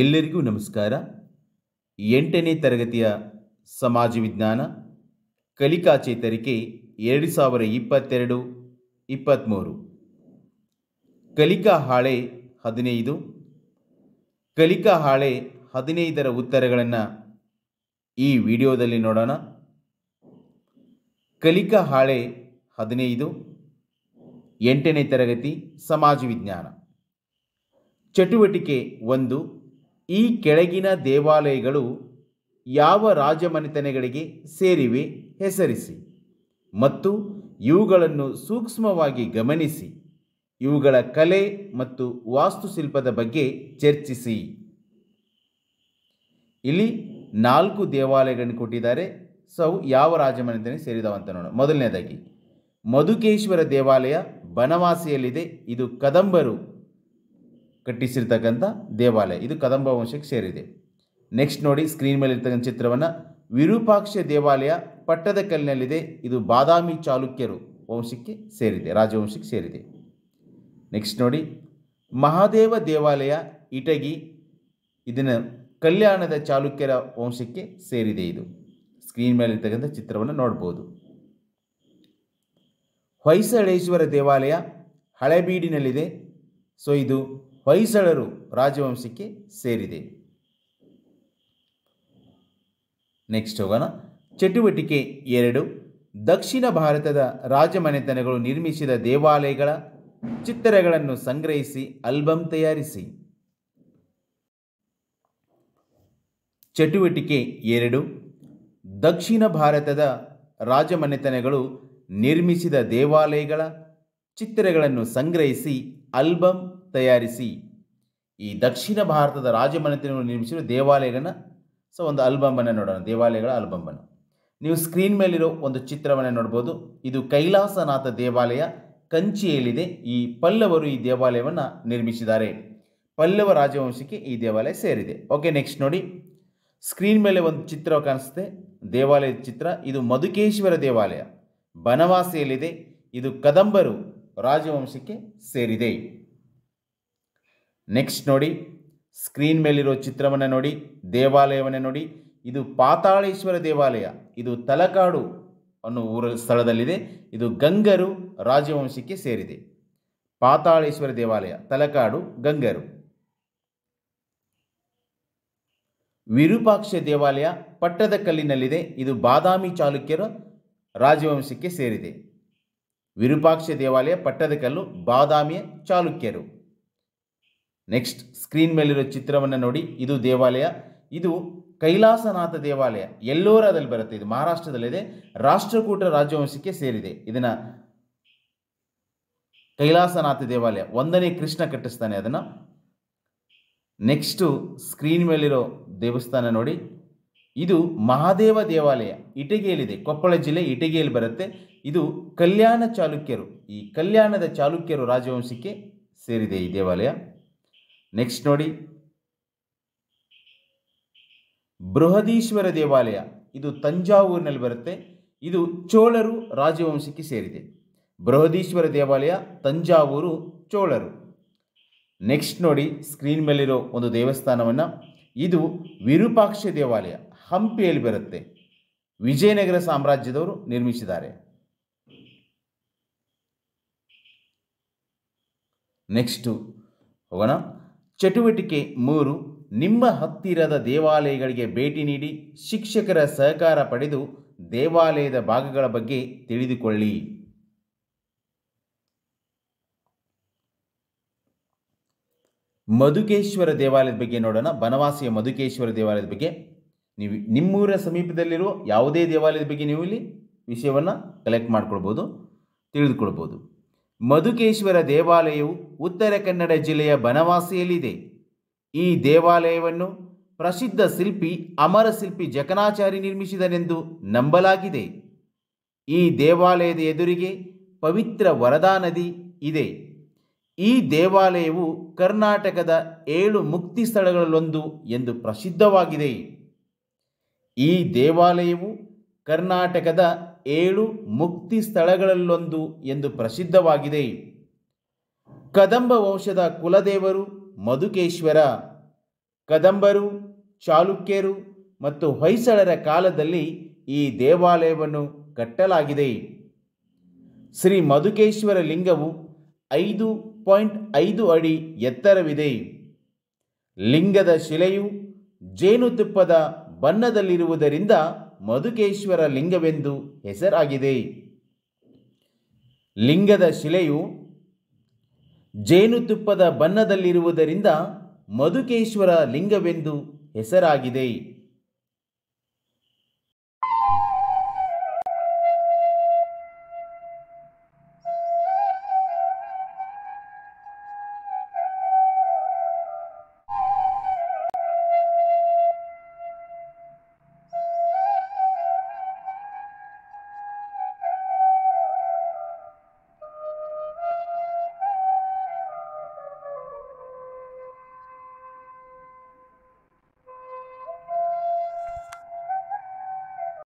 ಎಲ್ಲರಿಗೂ ನಮಸ್ಕಾರ ಎಂಟನೇ ತರಗತಿಯ ಸಮಾಜ ವಿಜ್ಞಾನ ಕಲಿಕಾ ಚೇತರಿಕೆ ಎರಡು ಸಾವಿರ ಇಪ್ಪತ್ತೆರಡು ಇಪ್ಪತ್ತ್ಮೂರು ಕಲಿಕಾ ಹಾಳೆ ಹದಿನೈದು ಕಲಿಕಾ ಹಾಳೆ ಹದಿನೈದರ ಉತ್ತರಗಳನ್ನು ಈ ವಿಡಿಯೋದಲ್ಲಿ ನೋಡೋಣ ಕಲಿಕಾ ಹಾಳೆ ಹದಿನೈದು ಎಂಟನೇ ತರಗತಿ ಸಮಾಜ ವಿಜ್ಞಾನ ಚಟುವಟಿಕೆ ಒಂದು ಈ ಕೆಳಗಿನ ದೇವಾಲಯಗಳು ಯಾವ ರಾಜಮನೆತನಗಳಿಗೆ ಸೇರಿವೆ ಹೆಸರಿಸಿ ಮತ್ತು ಇವುಗಳನ್ನು ಸೂಕ್ಷ್ಮವಾಗಿ ಗಮನಿಸಿ ಇವುಗಳ ಕಲೆ ಮತ್ತು ವಾಸ್ತುಶಿಲ್ಪದ ಬಗ್ಗೆ ಚರ್ಚಿಸಿ ಇಲ್ಲಿ ನಾಲ್ಕು ದೇವಾಲಯಗಳನ್ನು ಕೊಟ್ಟಿದ್ದಾರೆ ಸೊ ಯಾವ ರಾಜಮನೆತನ ಸೇರಿದವಂತ ನೋಡೋಣ ಮೊದಲನೇದಾಗಿ ಮಧುಕೇಶ್ವರ ದೇವಾಲಯ ಬನವಾಸಿಯಲ್ಲಿದೆ ಇದು ಕದಂಬರು ಕಟ್ಟಿಸಿರ್ತಕ್ಕಂಥ ದೇವಾಲಯ ಇದು ಕದಂಬ ವಂಶಕ್ಕೆ ಸೇರಿದೆ ನೆಕ್ಸ್ಟ್ ನೋಡಿ ಸ್ಕ್ರೀನ್ ಮೇಲೆ ಇರ್ತಕ್ಕಂಥ ಚಿತ್ರವನ್ನು ವಿರೂಪಾಕ್ಷ ದೇವಾಲಯ ಪಟ್ಟದಕಲ್ಲಿನಲ್ಲಿದೆ ಇದು ಬಾದಾಮಿ ಚಾಲುಕ್ಯರು ವಂಶಕ್ಕೆ ಸೇರಿದೆ ರಾಜವಂಶಕ್ಕೆ ಸೇರಿದೆ ನೆಕ್ಸ್ಟ್ ನೋಡಿ ಮಹಾದೇವ ದೇವಾಲಯ ಇಟಗಿ ಇದನ್ನು ಕಲ್ಯಾಣದ ಚಾಲುಕ್ಯರ ವಂಶಕ್ಕೆ ಸೇರಿದೆ ಇದು ಸ್ಕ್ರೀನ್ ಮೇಲೆ ಇರ್ತಕ್ಕಂಥ ಚಿತ್ರವನ್ನು ನೋಡ್ಬೋದು ಹೊಯ್ಸಳೇಶ್ವರ ದೇವಾಲಯ ಹಳೆಬೀಡಿನಲ್ಲಿದೆ ಸೊ ಇದು ಹೊಯ್ಸಳರು ರಾಜವಂಶಕ್ಕೆ ಸೇರಿದೆ ನೆಕ್ಸ್ಟ್ ಹೋಗೋಣ ಚಟುವಟಿಕೆ ಎರಡು ದಕ್ಷಿಣ ಭಾರತದ ರಾಜಮನೆತನಗಳು ನಿರ್ಮಿಸಿದ ದೇವಾಲಯಗಳ ಚಿತ್ರಗಳನ್ನು ಸಂಗ್ರಹಿಸಿ ಆಲ್ಬಮ್ ತಯಾರಿಸಿ ಚಟುವಟಿಕೆ ಎರಡು ದಕ್ಷಿಣ ಭಾರತದ ರಾಜಮನೆತನಗಳು ನಿರ್ಮಿಸಿದ ದೇವಾಲಯಗಳ ಚಿತ್ರಗಳನ್ನು ಸಂಗ್ರಹಿಸಿ ಆಲ್ಬಮ್ ತಯಾರಿಸಿ ಈ ದಕ್ಷಿಣ ಭಾರತದ ರಾಜಮನೆತನವನ್ನು ನಿರ್ಮಿಸಿರುವ ದೇವಾಲಯಗಳ ಸೊ ಒಂದು ಆಲ್ಬಮನ್ನು ನೋಡೋಣ ದೇವಾಲಯಗಳ ಆಲ್ಬಮನ್ನು ನೀವು ಸ್ಕ್ರೀನ್ ಮೇಲಿರೋ ಒಂದು ಚಿತ್ರವನ್ನು ನೋಡ್ಬೋದು ಇದು ಕೈಲಾಸನಾಥ ದೇವಾಲಯ ಕಂಚಿಯಲ್ಲಿದೆ ಈ ಪಲ್ಲವರು ಈ ದೇವಾಲಯವನ್ನು ನಿರ್ಮಿಸಿದ್ದಾರೆ ಪಲ್ಲವ ರಾಜವಂಶಕ್ಕೆ ಈ ದೇವಾಲಯ ಸೇರಿದೆ ಓಕೆ ನೆಕ್ಸ್ಟ್ ನೋಡಿ ಸ್ಕ್ರೀನ್ ಮೇಲೆ ಒಂದು ಚಿತ್ರ ಕಾಣಿಸುತ್ತೆ ದೇವಾಲಯದ ಚಿತ್ರ ಇದು ಮಧುಕೇಶ್ವರ ದೇವಾಲಯ ಬನವಾಸಿಯಲ್ಲಿದೆ ಇದು ಕದಂಬರು ರಾಜವಂಶಕ್ಕೆ ಸೇರಿದೆ ನೆಕ್ಸ್ಟ್ ನೋಡಿ ಸ್ಕ್ರೀನ್ ಮೇಲಿರೋ ಚಿತ್ರವನ್ನು ನೋಡಿ ದೇವಾಲಯವನ್ನು ನೋಡಿ ಇದು ಪಾತಾಳೇಶ್ವರ ದೇವಾಲಯ ಇದು ತಲಕಾಡು ಅನ್ನೋ ಊರ ಸ್ಥಳದಲ್ಲಿದೆ ಇದು ಗಂಗರು ರಾಜವಂಶಕ್ಕೆ ಸೇರಿದೆ ಪಾತಾಳೇಶ್ವರ ದೇವಾಲಯ ತಲಕಾಡು ಗಂಗರು ವಿರೂಪಾಕ್ಷ ದೇವಾಲಯ ಪಟ್ಟದಕಲ್ಲಿನಲ್ಲಿದೆ ಇದು ಬಾದಾಮಿ ಚಾಲುಕ್ಯರ ರಾಜವಂಶಕ್ಕೆ ಸೇರಿದೆ ವಿರೂಪಾಕ್ಷ ದೇವಾಲಯ ಪಟ್ಟದಕಲ್ಲು ಬಾದಾಮಿಯ ಚಾಲುಕ್ಯರು ನೆಕ್ಸ್ಟ್ ಸ್ಕ್ರೀನ್ ಮೇಲಿರೋ ಚಿತ್ರವನ್ನು ನೋಡಿ ಇದು ದೇವಾಲಯ ಇದು ಕೈಲಾಸನಾಥ ದೇವಾಲಯ ಎಲ್ಲೋರದಲ್ಲಿ ಬರುತ್ತೆ ಇದು ಮಹಾರಾಷ್ಟ್ರದಲ್ಲಿದೆ ರಾಷ್ಟ್ರಕೂಟ ರಾಜವಂಶಕ್ಕೆ ಸೇರಿದೆ ಇದನ್ನು ಕೈಲಾಸನಾಥ ದೇವಾಲಯ ಒಂದನೇ ಕೃಷ್ಣ ಕಟ್ಟಿಸ್ತಾನೆ ಅದನ್ನು ನೆಕ್ಸ್ಟು ಸ್ಕ್ರೀನ್ ಮೇಲಿರೋ ದೇವಸ್ಥಾನ ನೋಡಿ ಇದು ಮಹಾದೇವ ದೇವಾಲಯ ಇಟಗೆಯಲ್ಲಿದೆ ಕೊಪ್ಪಳ ಜಿಲ್ಲೆ ಇಟಗೆಯಲ್ಲಿ ಬರುತ್ತೆ ಇದು ಕಲ್ಯಾಣ ಚಾಲುಕ್ಯರು ಈ ಕಲ್ಯಾಣದ ಚಾಲುಕ್ಯರು ರಾಜವಂಶಕ್ಕೆ ಸೇರಿದೆ ಈ ದೇವಾಲಯ ನೆಕ್ಸ್ಟ್ ನೋಡಿ ಬೃಹದೀಶ್ವರ ದೇವಾಲಯ ಇದು ತಂಜಾವೂರಿನಲ್ಲಿ ಬರುತ್ತೆ ಇದು ಚೋಳರು ರಾಜವಂಶಕ್ಕೆ ಸೇರಿದೆ ಬೃಹದೀಶ್ವರ ದೇವಾಲಯ ತಂಜಾವೂರು ಚೋಳರು ನೆಕ್ಸ್ಟ್ ನೋಡಿ ಸ್ಕ್ರೀನ್ ಮೇಲಿರೋ ಒಂದು ದೇವಸ್ಥಾನವನ್ನು ಇದು ವಿರೂಪಾಕ್ಷ ದೇವಾಲಯ ಹಂಪಿಯಲ್ಲಿ ಬರುತ್ತೆ ವಿಜಯನಗರ ಸಾಮ್ರಾಜ್ಯದವರು ನಿರ್ಮಿಸಿದ್ದಾರೆ ನೆಕ್ಸ್ಟು ಹೋಗೋಣ ಚಟುವಟಿಕೆ ಮೂರು ನಿಮ್ಮ ಹತ್ತಿರದ ದೇವಾಲಯಗಳಿಗೆ ಭೇಟಿ ನೀಡಿ ಶಿಕ್ಷಕರ ಸಹಕಾರ ಪಡೆದು ದೇವಾಲಯದ ಭಾಗಗಳ ಬಗ್ಗೆ ತಿಳಿದುಕೊಳ್ಳಿ ಮಧುಕೇಶ್ವರ ದೇವಾಲಯದ ಬಗ್ಗೆ ನೋಡೋಣ ಬನವಾಸಿಯ ಮಧುಕೇಶ್ವರ ದೇವಾಲಯದ ಬಗ್ಗೆ ನೀವು ನಿಮ್ಮೂರ ಸಮೀಪದಲ್ಲಿರುವ ಯಾವುದೇ ದೇವಾಲಯದ ಬಗ್ಗೆ ನೀವು ಇಲ್ಲಿ ವಿಷಯವನ್ನು ಕಲೆಕ್ಟ್ ಮಾಡ್ಕೊಳ್ಬೋದು ತಿಳಿದುಕೊಳ್ಬೋದು ಮಧುಕೇಶ್ವರ ದೇವಾಲಯವು ಉತ್ತರ ಕನ್ನಡ ಜಿಲ್ಲೆಯ ಬನವಾಸಿಯಲ್ಲಿದೆ ಈ ದೇವಾಲಯವನ್ನು ಪ್ರಸಿದ್ಧ ಶಿಲ್ಪಿ ಅಮರಶಿಲ್ಪಿ ಜಕನಾಚಾರಿ ನಿರ್ಮಿಸಿದನೆಂದು ನಂಬಲಾಗಿದೆ ಈ ದೇವಾಲಯದ ಎದುರಿಗೆ ಪವಿತ್ರ ವರದಾ ನದಿ ಇದೆ ಈ ದೇವಾಲಯವು ಕರ್ನಾಟಕದ ಏಳು ಮುಕ್ತಿ ಸ್ಥಳಗಳಲ್ಲೊಂದು ಎಂದು ಪ್ರಸಿದ್ಧವಾಗಿದೆ ಈ ದೇವಾಲಯವು ಕರ್ನಾಟಕದ ಏಳು ಮುಕ್ತಿ ಸ್ಥಳಗಳಲ್ಲೊಂದು ಎಂದು ಪ್ರಸಿದ್ಧವಾಗಿದೆ ಕದಂಬ ವಂಶದ ಕುಲದೇವರು ಮಧುಕೇಶ್ವರ ಕದಂಬರು ಚಾಲುಕ್ಯರು ಮತ್ತು ಹೊಯ್ಸಳರ ಕಾಲದಲ್ಲಿ ಈ ದೇವಾಲಯವನ್ನು ಕಟ್ಟಲಾಗಿದೆ ಶ್ರೀ ಮಧುಕೇಶ್ವರ ಲಿಂಗವು ಐದು ಪಾಯಿಂಟ್ ಐದು ಅಡಿ ಎತ್ತರವಿದೆ ಲಿಂಗದ ಶಿಲೆಯು ಜೇನುತುಪ್ಪದ ಬಣ್ಣದಲ್ಲಿರುವುದರಿಂದ ಮಧುಕೇಶ್ವರ ಲಿಂಗವೆಂದು ಹೆಸರಾಗಿದೆ ಲಿಂಗದ ಶಿಲೆಯು ಜೇನುತುಪ್ಪದ ಬಣ್ಣದಲ್ಲಿರುವುದರಿಂದ ಮಧುಕೇಶ್ವರ ಲಿಂಗವೆಂದು ಹೆಸರಾಗಿದೆ